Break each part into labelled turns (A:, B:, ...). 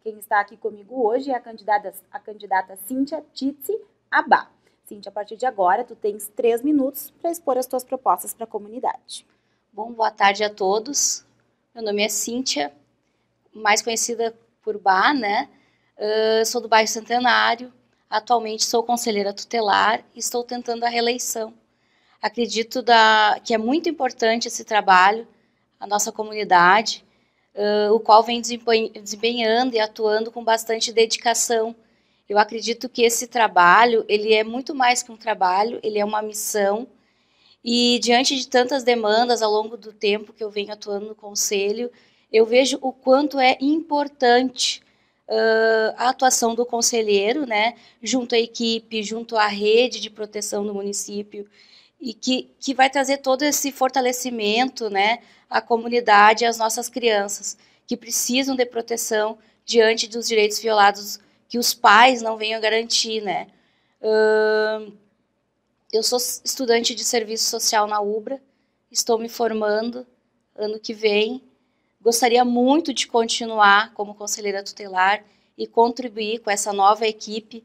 A: Quem está aqui comigo hoje é a candidata, a candidata Cíntia Titsi Abá. Cíntia, a partir de agora, tu tens três minutos para expor as tuas propostas para a comunidade. Bom, boa tarde a todos. Meu nome é Cíntia, mais conhecida por Bá, né? Uh, sou do bairro Centenário. Atualmente sou conselheira tutelar e estou tentando a reeleição. Acredito da, que é muito importante esse trabalho, a nossa comunidade, uh, o qual vem desempenhando e atuando com bastante dedicação. Eu acredito que esse trabalho, ele é muito mais que um trabalho, ele é uma missão, e diante de tantas demandas ao longo do tempo que eu venho atuando no Conselho, eu vejo o quanto é importante uh, a atuação do conselheiro, né, junto à equipe, junto à rede de proteção do município, e que, que vai trazer todo esse fortalecimento né, à comunidade, às nossas crianças, que precisam de proteção diante dos direitos violados que os pais não venham garantir. Né? Uh, eu sou estudante de serviço social na UBRA, estou me formando ano que vem. Gostaria muito de continuar como conselheira tutelar e contribuir com essa nova equipe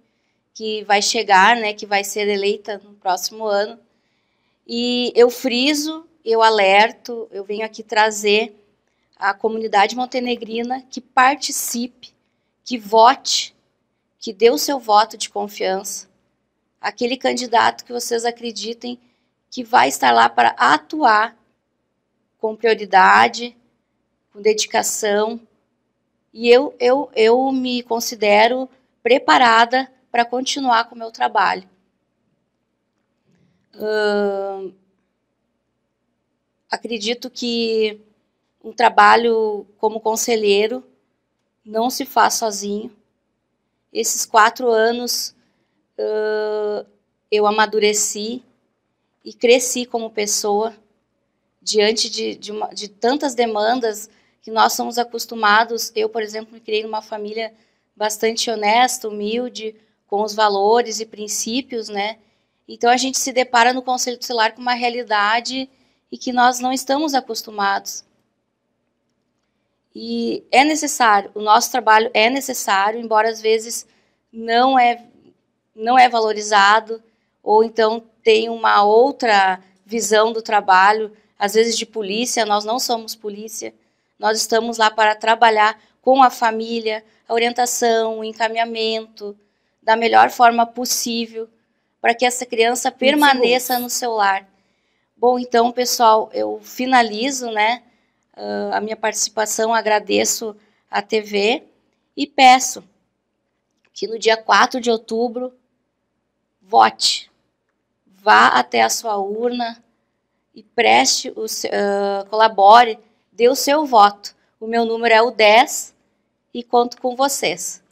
A: que vai chegar, né, que vai ser eleita no próximo ano e eu friso, eu alerto, eu venho aqui trazer a comunidade montenegrina que participe, que vote, que dê o seu voto de confiança. Aquele candidato que vocês acreditem que vai estar lá para atuar com prioridade, com dedicação. E eu, eu, eu me considero preparada para continuar com o meu trabalho. Uh, acredito que um trabalho como conselheiro não se faz sozinho. Esses quatro anos uh, eu amadureci e cresci como pessoa diante de, de, uma, de, tantas demandas que nós somos acostumados. Eu, por exemplo, me criei numa família bastante honesta, humilde, com os valores e princípios, né? Então a gente se depara no conselho tutelar com uma realidade e que nós não estamos acostumados. E é necessário, o nosso trabalho é necessário, embora às vezes não é não é valorizado ou então tem uma outra visão do trabalho, às vezes de polícia, nós não somos polícia. Nós estamos lá para trabalhar com a família, a orientação, o encaminhamento da melhor forma possível para que essa criança permaneça no seu lar. Bom, então, pessoal, eu finalizo né, ah, a minha participação, agradeço a TV e peço que no dia 4 de outubro vote, vá até a sua urna e preste, o, uh, colabore, dê o seu voto. O meu número é o 10 e conto com vocês.